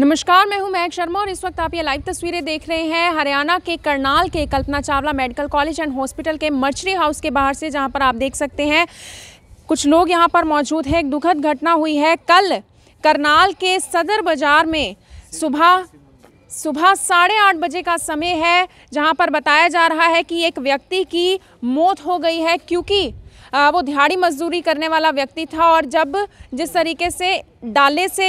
नमस्कार मैं हूं महक शर्मा और इस वक्त आप ये लाइव तस्वीरें देख रहे हैं हरियाणा के करनाल के Kalpana Chawla medical college and hospital के मर्चरी हाउस के बाहर से जहां पर आप देख सकते हैं कुछ लोग यहां पर मौजूद हैं एक दुखद घटना हुई है कल करनाल के सदर बाजार में सुबह सुबह साढ़े आठ बजे का समय है जहाँ पर बताया जा रहा है कि एक व्यक्ति की मौत हो गई है क्योंकि वो दिहाड़ी मजदूरी करने वाला व्यक्ति था और जब जिस तरीके से डाले से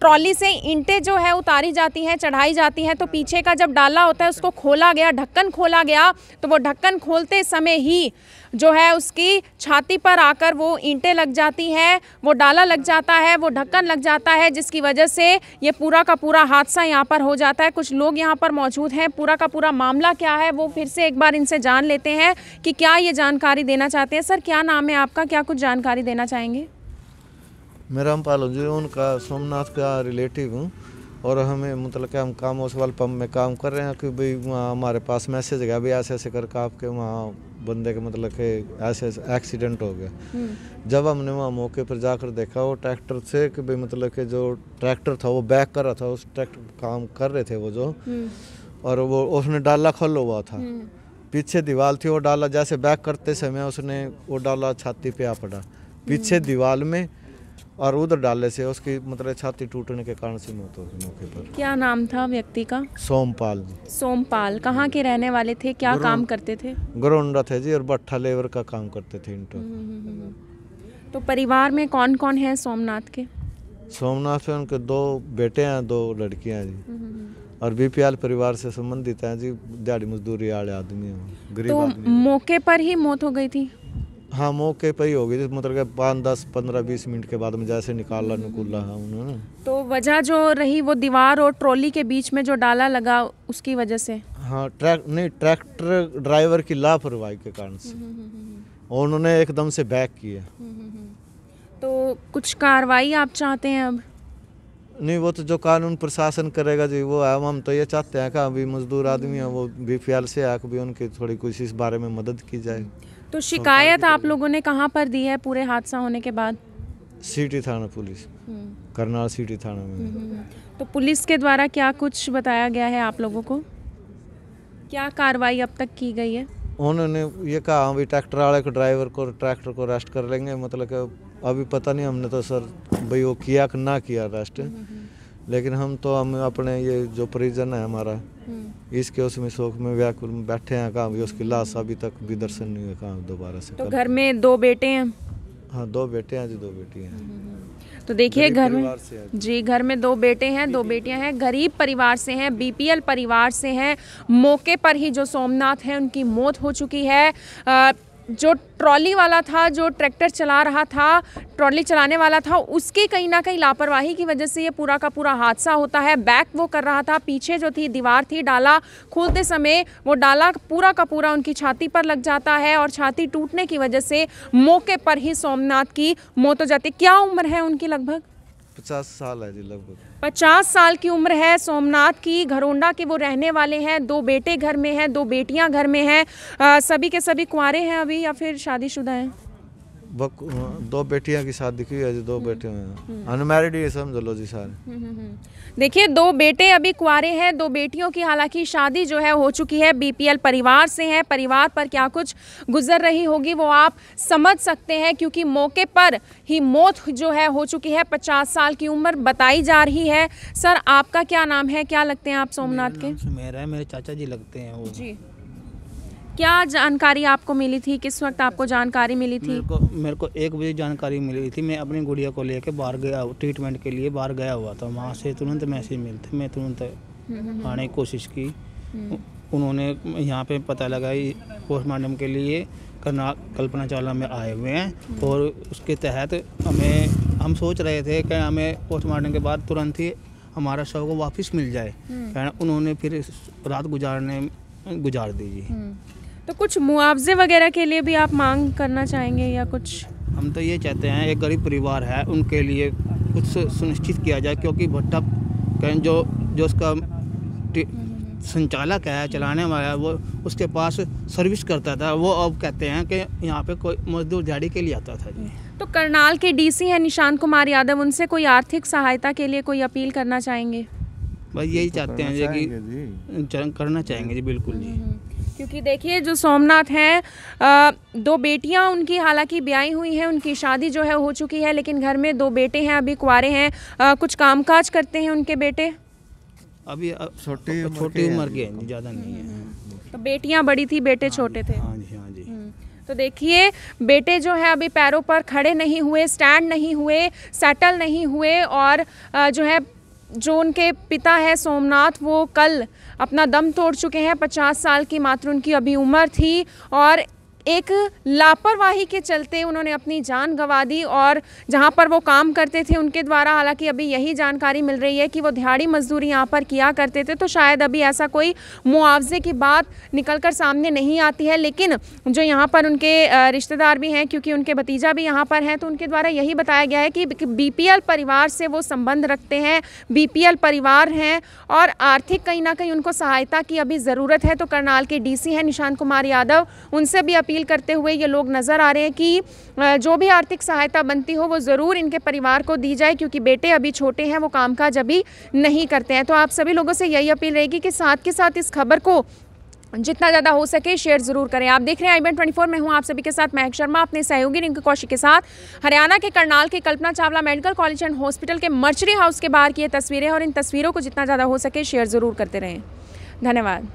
ट्रॉली से इंटे जो है उतारी जाती हैं चढ़ाई जाती हैं तो पीछे का जब डाला होता है उसको खोला गया ढक्कन खोला गया तो वो ढक्कन खोलते समय ही जो है उसकी छाती पर आकर वो ईंटें लग जाती हैं वो डाला लग जाता है वो ढक्कन लग जाता है जिसकी वजह से ये पूरा का पूरा हादसा यहाँ पर हो जाता है कुछ लोग यहाँ पर मौजूद हैं पूरा का पूरा मामला क्या है वो फिर से एक बार इनसे जान लेते हैं कि क्या ये जानकारी देना चाहते हैं सर क्या नाम है आपका क्या कुछ जानकारी देना चाहेंगे मैं रामपाल हूँ जी उनका सोमनाथ का रिलेटिव हूँ और हमें मतलब हम काम उस वाले पम्प में काम कर रहे हैं कि भाई वहाँ हमारे पास मैसेज गया भाई ऐसे ऐसे करके आपके वहाँ बंदे के मतलब के ऐसे ऐसे एक्सीडेंट हो गया हम्म। जब हमने वहाँ मौके पर जाकर देखा वो ट्रैक्टर से कि भाई मतलब के जो ट्रैक्टर था वो बैक कर रहा था उस ट्रैक्टर काम कर रहे थे वो जो हम्म। और वो उसने डाला खल हुआ था हम्म। पीछे दीवार थी वो डाला जैसे बैक करते समय उसने वो डाला छाती पे आ पड़ा पीछे दीवार में और उधर डालने से उसकी मतलब छाती टूटने के कारण से मौत हो गई मौके पर क्या नाम था व्यक्ति का सोमपाल जी सोमपाल कहाँ के रहने वाले थे क्या काम करते थे ग्रोंडा थे जी और भट्ठा लेबर का काम करते थे इंटर हम्म, हम्म, हम्म, तो परिवार में कौन कौन है सोमनाथ के सोमनाथ पे उनके दो बेटे हैं दो लड़कियां जी और बीपीएल परिवार से संबंधित हैं जी दिहाड़ी मजदूरी वाले आदमी हैं गरीब तो आदमी मौके पर ही मौत हो गई थी हाँ मौके पर ही होगी मतलब के पाँच दस पंद्रह बीस मिनट के बाद में जैसे निकाला निकूला है हाँ, उन्होंने तो वजह जो रही वो दीवार और ट्रॉली के बीच में जो डाला लगा उसकी वजह से हाँ ट्रैक नहीं ट्रैक्टर ड्राइवर की लापरवाही के कारण से और उन्होंने एकदम से बैक किया तो कुछ कार्रवाई आप चाहते हैं अब नहीं वो तो जो कानून प्रशासन करेगा जी वो है हम तो ये चाहते हैं कि अभी मजदूर आदमी है वो बी से आकर भी उनकी थोड़ी कुछ इस बारे में मदद की जाए तो शिकायत आप लोगों ने कहाँ पर दी है पूरे हादसा होने के बाद सिटी थाना पुलिस हम्म। करनाल सिटी थाना में हम्म, हम्म, तो पुलिस के द्वारा क्या कुछ बताया गया है आप लोगों को क्या कार्रवाई अब तक की गई है उन्होंने ये कहा अभी हाँ, ट्रैक्टर वाले को ड्राइवर को ट्रैक्टर को रेस्ट कर लेंगे मतलब कि अभी पता नहीं हमने तो सर भाई वो किया कि ना किया अरेस्ट लेकिन हम तो हम अपने ये जो परिजन है हमारा हम्म। इसके उसमें शोक में व्याकुल में बैठे हैं कहाँ भी उसकी लाश अभी तक भी दर्शन नहीं हुए कहाँ दोबारा से तो घर में दो बेटे हैं हाँ दो बेटे हैं जी दो बेटी हैं हम्म, हम्म, तो देखिए घर में जी घर में दो बेटे हैं दो बेटियां हैं गरीब परिवार से हैं बीपीएल परिवार से हैं मौके पर ही जो सोमनाथ हैं उनकी मौत हो चुकी है जो ट्रॉली वाला था जो ट्रैक्टर चला रहा था ट्रॉली चलाने वाला था उसके कहीं ना कहीं लापरवाही की वजह से ये पूरा का पूरा हादसा होता है बैक वो कर रहा था पीछे जो थी दीवार थी डाला खोलते समय वो डाला पूरा का पूरा उनकी छाती पर लग जाता है और छाती टूटने की वजह से मौके पर ही सोमनाथ की मौत हो जाती क्या उम्र है उनकी लगभग पचास साल है जी लगभग पचास साल की उम्र है सोमनाथ की घरोंडा के वो रहने वाले हैं दो बेटे घर में हैं दो बेटियां घर में हैं सभी के सभी कुंवारे हैं अभी या फिर शादीशुदा हैं दो बेटियां की शादी की है जी दो हम्म। बेटे अनमेरिड ये समझ लो जी सारे हम्म, हम्म, देखिए दो बेटे अभी कुआरे हैं दो बेटियों की हालांकि शादी जो है हो चुकी है बीपीएल परिवार से है परिवार पर क्या कुछ गुजर रही होगी वो आप समझ सकते हैं क्योंकि मौके पर ही मौत जो है हो चुकी है पचास साल की उम्र बताई जा रही है सर आपका क्या नाम है क्या लगते हैं आप सोमनाथ के मेरा है मेरे चाचा जी लगते हैं वो जी क्या जानकारी आपको मिली थी किस वक्त आपको जानकारी मिली थी मेरे को मेरे को एक बजे जानकारी मिली थी मैं अपनी गुड़िया को लेकर बाहर गया ट्रीटमेंट के लिए बाहर गया हुआ था वहाँ से तुरंत मैसेज मिलते मैं तुरंत आने की कोशिश की हम्म। उन्होंने यहाँ पे पता लगा पोस्टमार्टम के लिए करना कल्पना चावला में आए हुए हैं हम्म। और उसके तहत हमें हम सोच रहे थे कि हमें पोस्टमार्टम के बाद तुरंत ही हमारा शव को वापस मिल जाए हम्म। उन्होंने फिर रात गुजारने गुजार दीजिए तो कुछ मुआवजे वगैरह के लिए भी आप मांग करना चाहेंगे या कुछ हम तो ये चाहते हैं एक गरीब परिवार है उनके लिए कुछ सुनिश्चित किया जाए क्योंकि भट्टा कहीं जो जो उसका संचालक है चलाने वाला है वो उसके पास सर्विस करता था वो अब कहते हैं कि यहाँ पे कोई मजदूर दिहाड़ी के लिए आता था जी तो करनाल के डीसी हैं निशांत कुमार यादव उनसे कोई आर्थिक सहायता के लिए कोई अपील करना चाहेंगे बस यही तो चाहते हैं जी कि करना चाहेंगे जी बिल्कुल जी हम्म, हम्म। क्योंकि देखिए जो सोमनाथ हैं दो बेटियां उनकी हालांकि ब्याई हुई हैं उनकी शादी जो है हो चुकी है लेकिन घर में दो बेटे हैं अभी कुंवारे हैं आ, कुछ कामकाज करते हैं उनके बेटे अभी छोटे छोटी उम्र के ज़्यादा नहीं है तो बेटियां बड़ी थी बेटे हाँ छोटे थे हाँ जी हाँ जी हम्म, तो देखिए बेटे जो है अभी पैरों पर खड़े नहीं हुए स्टैंड नहीं हुए सेटल नहीं हुए और जो है जो उनके पिता है सोमनाथ वो कल अपना दम तोड़ चुके हैं पचास साल की मात्र उनकी अभी उम्र थी और एक लापरवाही के चलते उन्होंने अपनी जान गंवा दी और जहां पर वो काम करते थे उनके द्वारा हालांकि अभी यही जानकारी मिल रही है कि वो दिहाड़ी मजदूरी यहाँ पर किया करते थे तो शायद अभी ऐसा कोई मुआवजे की बात निकल कर सामने नहीं आती है लेकिन जो यहाँ पर उनके रिश्तेदार भी हैं क्योंकि उनके भतीजा भी यहाँ पर हैं तो उनके द्वारा यही बताया गया है कि बी परिवार से वो संबंध रखते हैं बी परिवार हैं और आर्थिक कहीं ना कहीं उनको सहायता की अभी ज़रूरत है तो करनाल के डी हैं निशान कुमार यादव उनसे भी अपील अपील करते हुए ये लोग नज़र आ रहे हैं कि जो भी आर्थिक सहायता बनती हो वो ज़रूर इनके परिवार को दी जाए क्योंकि बेटे अभी छोटे हैं वो कामकाज अभी नहीं करते हैं तो आप सभी लोगों से यही अपील रहेगी कि साथ के साथ इस खबर को जितना ज़्यादा हो सके शेयर जरूर करें आप देख रहे हैं आई बन ट्वेंटी फोर मैं हूँ आप सभी के साथ महक शर्मा अपने सहयोगी रिंकू कौशिक के साथ हरियाणा के करनाल के Kalpana Chawla medical college and hospital के मर्चरी हाउस के बाहर की ये तस्वीरें और इन तस्वीरों को जितना ज़्यादा हो सके शेयर ज़रूर करते रहें धन्यवाद